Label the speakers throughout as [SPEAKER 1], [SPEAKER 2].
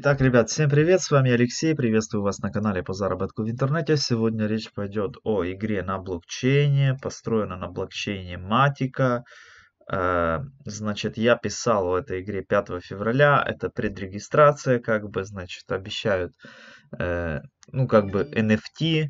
[SPEAKER 1] Итак, ребят, всем привет, с вами Алексей, приветствую вас на канале по заработку в интернете. Сегодня речь пойдет о игре на блокчейне, построена на блокчейне Матика. Э, значит, я писал о этой игре 5 февраля, это предрегистрация, как бы, значит, обещают, э, ну, как бы NFT,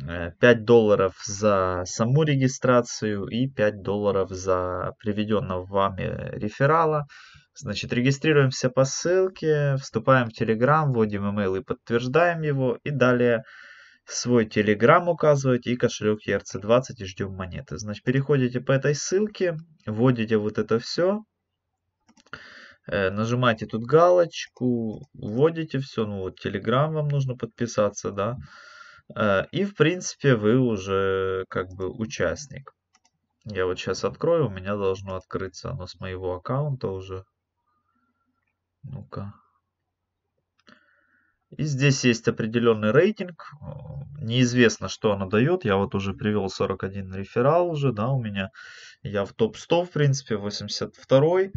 [SPEAKER 1] 5 э, долларов за саму регистрацию и 5 долларов за приведенного вами реферала. Значит, регистрируемся по ссылке, вступаем в Telegram, вводим email и подтверждаем его. И далее свой Telegram указывать и кошелек ERC20 и ждем монеты. Значит, переходите по этой ссылке, вводите вот это все. Э, нажимаете тут галочку, вводите все, ну вот Telegram вам нужно подписаться, да. Э, и в принципе вы уже как бы участник. Я вот сейчас открою, у меня должно открыться оно с моего аккаунта уже. Ну-ка. И здесь есть определенный рейтинг. Неизвестно, что она дает. Я вот уже привел 41 реферал уже, да, у меня. Я в топ-100, в принципе, 82-й.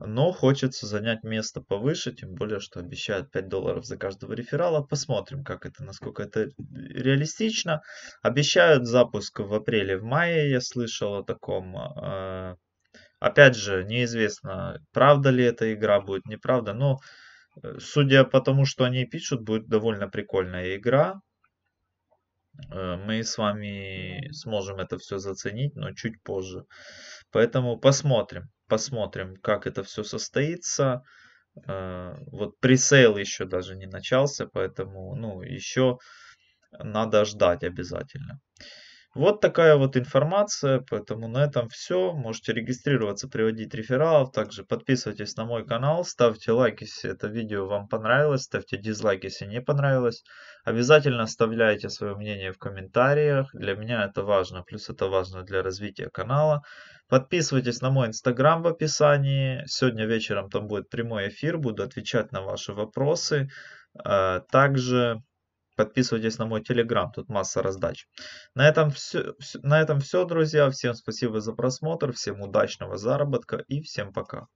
[SPEAKER 1] Но хочется занять место повыше, тем более, что обещают 5 долларов за каждого реферала. Посмотрим, как это, насколько это реалистично. Обещают запуск в апреле, в мае, я слышал о таком. Э, Опять же, неизвестно, правда ли эта игра будет, неправда. Но, ну, э, судя по тому, что они пишут, будет довольно прикольная игра. Э, мы с вами сможем это все заценить, но чуть позже. Поэтому посмотрим, посмотрим, как это все состоится. Э, вот пресейл еще даже не начался, поэтому ну, еще надо ждать обязательно. Вот такая вот информация, поэтому на этом все. Можете регистрироваться, приводить рефералов, также подписывайтесь на мой канал, ставьте лайк, если это видео вам понравилось, ставьте дизлайк, если не понравилось. Обязательно оставляйте свое мнение в комментариях, для меня это важно, плюс это важно для развития канала. Подписывайтесь на мой инстаграм в описании, сегодня вечером там будет прямой эфир, буду отвечать на ваши вопросы. А, также Подписывайтесь на мой телеграм, тут масса раздач. На этом все, на этом все друзья. Всем спасибо за просмотр, всем удачного заработка и всем пока.